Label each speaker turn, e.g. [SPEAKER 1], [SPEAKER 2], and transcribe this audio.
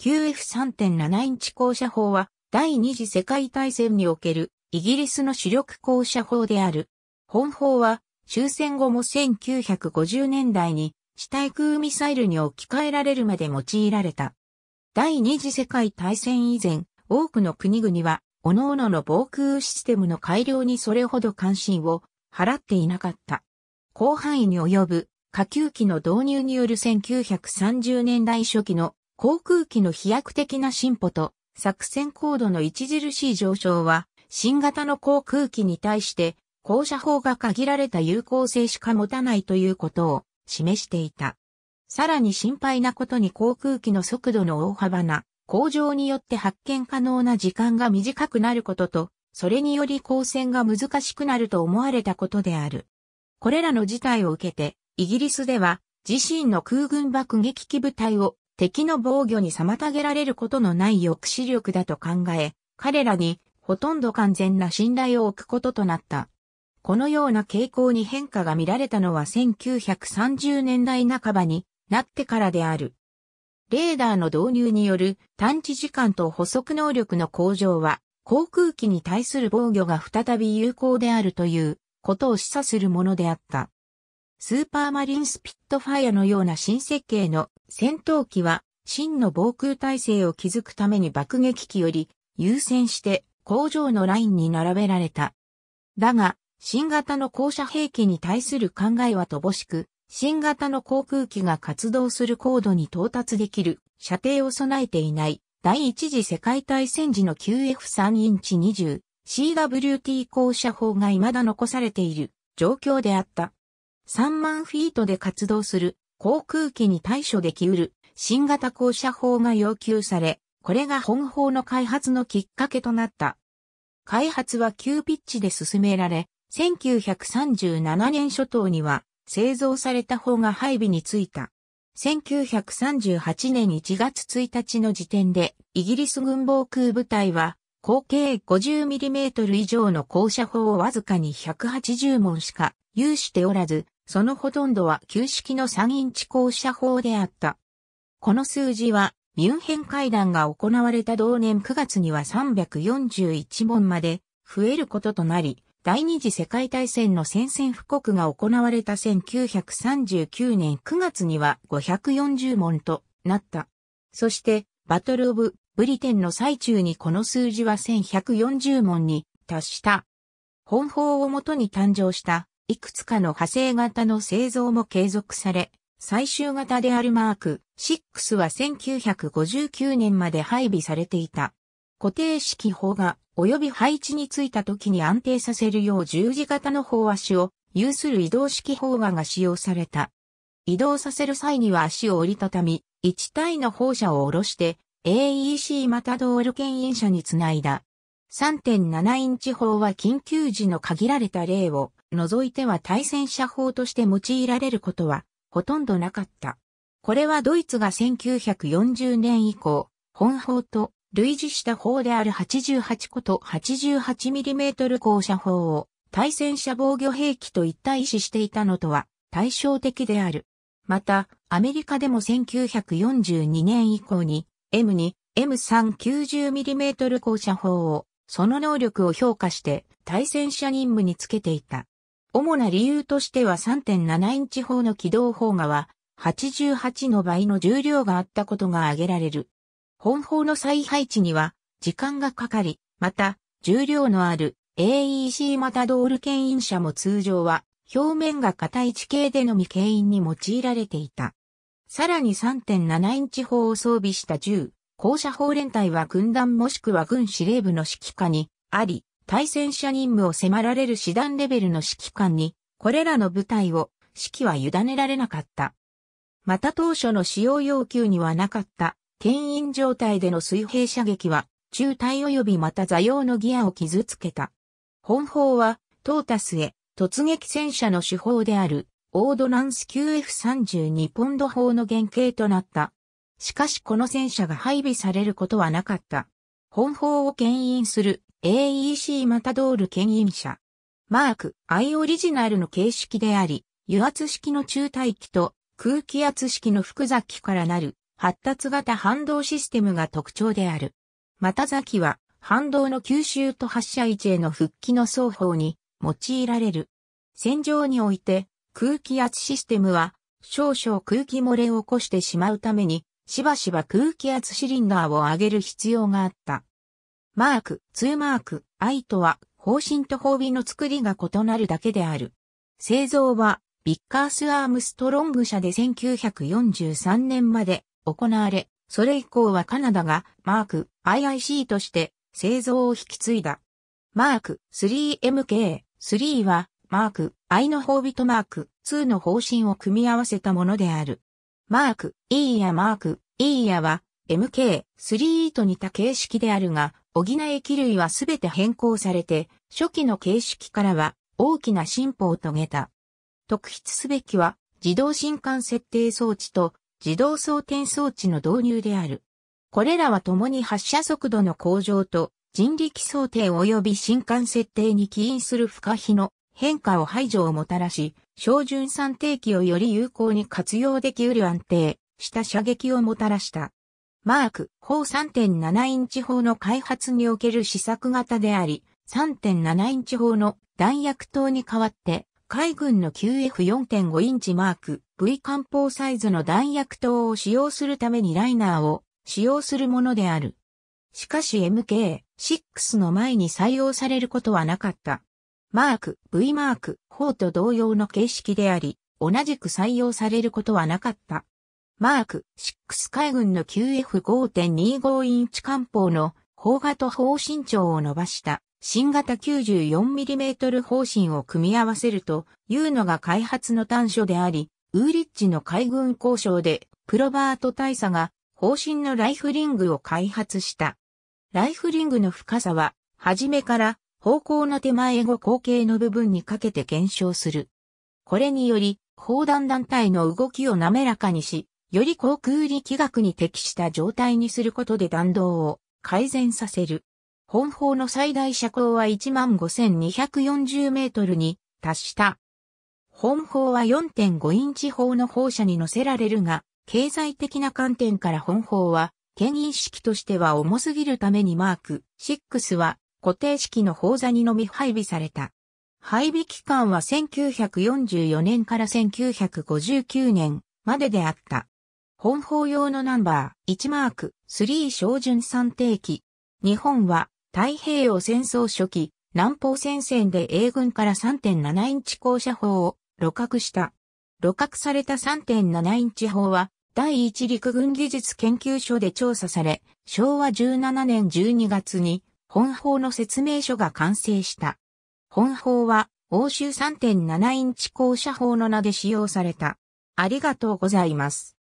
[SPEAKER 1] QF3.7 インチ降車砲は第二次世界大戦におけるイギリスの主力降車砲である。本砲は終戦後も1950年代に地対空ミサイルに置き換えられるまで用いられた。第二次世界大戦以前、多くの国々は、各々の防空システムの改良にそれほど関心を払っていなかった。広範囲に及ぶ下級機の導入による1930年代初期の航空機の飛躍的な進歩と作戦高度の著しい上昇は、新型の航空機に対して、降車法が限られた有効性しか持たないということを示していた。さらに心配なことに航空機の速度の大幅な向上によって発見可能な時間が短くなることと、それにより光線が難しくなると思われたことである。これらの事態を受けて、イギリスでは自身の空軍爆撃機部隊を敵の防御に妨げられることのない抑止力だと考え、彼らにほとんど完全な信頼を置くこととなった。このような傾向に変化が見られたのは1930年代半ばになってからである。レーダーの導入による探知時間と補足能力の向上は航空機に対する防御が再び有効であるということを示唆するものであった。スーパーマリンスピットファイアのような新設計の戦闘機は、真の防空体制を築くために爆撃機より優先して工場のラインに並べられた。だが、新型の降車兵器に対する考えは乏しく、新型の航空機が活動する高度に到達できる射程を備えていない第一次世界大戦時の QF3 インチ 20CWT 降車砲が未だ残されている状況であった。3万フィートで活動する航空機に対処できうる新型降車法が要求され、これが本法の開発のきっかけとなった。開発は急ピッチで進められ、1937年初頭には製造された法が配備についた。1938年1月1日の時点で、イギリス軍防空部隊は、口径 50mm 以上の降車砲をわずかに180門しか有しておらず、そのほとんどは旧式の3インチ校舎法であった。この数字は、ミュンヘン会談が行われた同年9月には341問まで増えることとなり、第二次世界大戦の宣戦布告が行われた1939年9月には540問となった。そして、バトル・オブ・ブリテンの最中にこの数字は1140問に達した。本法をもとに誕生したいくつかの派生型の製造も継続され、最終型であるマーク6は1959年まで配備されていた。固定式砲が及び配置についた時に安定させるよう十字型の砲足を有する移動式砲画が使用された。移動させる際には足を折りたたみ、1体の砲車を下ろして AEC またドール牽引車につないだ。3.7インチ法は緊急時の限られた例を除いては対戦車法として用いられることはほとんどなかった。これはドイツが1940年以降、本法と類似した法である88個と 88mm 降車法を対戦車防御兵器と一体視していたのとは対照的である。また、アメリカでも1942年以降に M2、M390mm 降車法をその能力を評価して対戦車任務につけていた。主な理由としては3.7インチ砲の軌道砲画は88の倍の重量があったことが挙げられる。本砲の再配置には時間がかかり、また重量のある AEC またドール牽引車も通常は表面が硬い地形でのみ牽引に用いられていた。さらに3.7インチ砲を装備した銃、校舎法連隊は軍団もしくは軍司令部の指揮下にあり、対戦者任務を迫られる師団レベルの指揮官に、これらの部隊を指揮は委ねられなかった。また当初の使用要求にはなかった、牽引状態での水平射撃は、中隊及びまた座用のギアを傷つけた。本砲は、トータスへ、突撃戦車の手法である、オードランス QF32 ポンド砲の原型となった。しかしこの戦車が配備されることはなかった。本砲を牽引する AEC マタドール牽引車。マーク I オリジナルの形式であり、油圧式の中大機と空気圧式の複雑機からなる発達型反動システムが特徴である。マタザキは反動の吸収と発射位置への復帰の双方に用いられる。戦場において空気圧システムは少々空気漏れを起こしてしまうためにしばしば空気圧シリンダーを上げる必要があった。マーク、2マーク、I とは、方針と褒尾の作りが異なるだけである。製造は、ビッカース・アームストロング社で1943年まで行われ、それ以降はカナダがマーク IIC として製造を引き継いだ。マーク 3MK3 はマーク I の褒美とマーク2の方針を組み合わせたものである。マーク、イーヤマーク、イーヤは、MK、3E と似た形式であるが、補液類はすべて変更されて、初期の形式からは大きな進歩を遂げた。特筆すべきは、自動新管設定装置と自動装填装置の導入である。これらは共に発射速度の向上と人力想定及び新管設定に起因する不可避の変化を排除をもたらし、照準算定器をより有効に活用できうる安定した射撃をもたらした。マーク砲3.7インチ砲の開発における試作型であり、3.7インチ砲の弾薬筒に代わって、海軍の QF4.5 インチマーク V 艦砲サイズの弾薬筒を使用するためにライナーを使用するものである。しかし MK6 の前に採用されることはなかった。マーク、V マーク、法と同様の形式であり、同じく採用されることはなかった。マーク、6海軍の QF5.25 インチ艦砲の砲画と砲身長を伸ばした新型 94mm 砲身を組み合わせるというのが開発の短所であり、ウーリッチの海軍交渉でプロバート大佐が方針のライフリングを開発した。ライフリングの深さは、はじめから方向の手前後後傾の部分にかけて検証する。これにより、砲弾団体の動きを滑らかにし、より航空力学に適した状態にすることで弾道を改善させる。本砲の最大射高は15,240メートルに達した。本砲は4.5インチ砲の砲車に乗せられるが、経済的な観点から本砲は、牽引式としては重すぎるためにマーク6は固定式の砲座にのみ配備された。配備期間は1944年から1959年までであった。本砲用のナンバー1マーク3照準3定期。日本は太平洋戦争初期、南方戦線で英軍から3.7インチ高射砲を露獲した。露獲された3.7インチ砲は第一陸軍技術研究所で調査され、昭和17年12月に本法の説明書が完成した。本法は欧州3.7インチ校舎法の名で使用された。ありがとうございます。